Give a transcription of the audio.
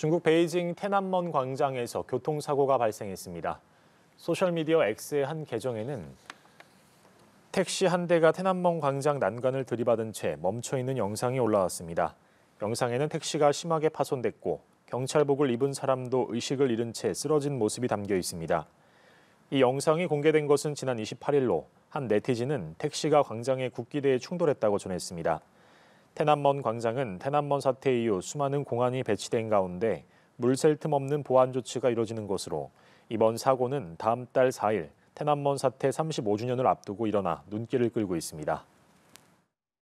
중국 베이징 테난먼 광장에서 교통사고가 발생했습니다. 소셜미디어 X의 한 계정에는 택시 한 대가 테난먼 광장 난간을 들이받은 채 멈춰있는 영상이 올라왔습니다. 영상에는 택시가 심하게 파손됐고 경찰복을 입은 사람도 의식을 잃은 채 쓰러진 모습이 담겨 있습니다. 이 영상이 공개된 것은 지난 28일로 한 네티즌은 택시가 광장의 국기대에 충돌했다고 전했습니다. 테난먼 광장은 테난먼 사태 이후 수많은 공안이 배치된 가운데 물샐 틈 없는 보안 조치가 이뤄지는 것으로 이번 사고는 다음 달 4일 테난먼 사태 35주년을 앞두고 일어나 눈길을 끌고 있습니다.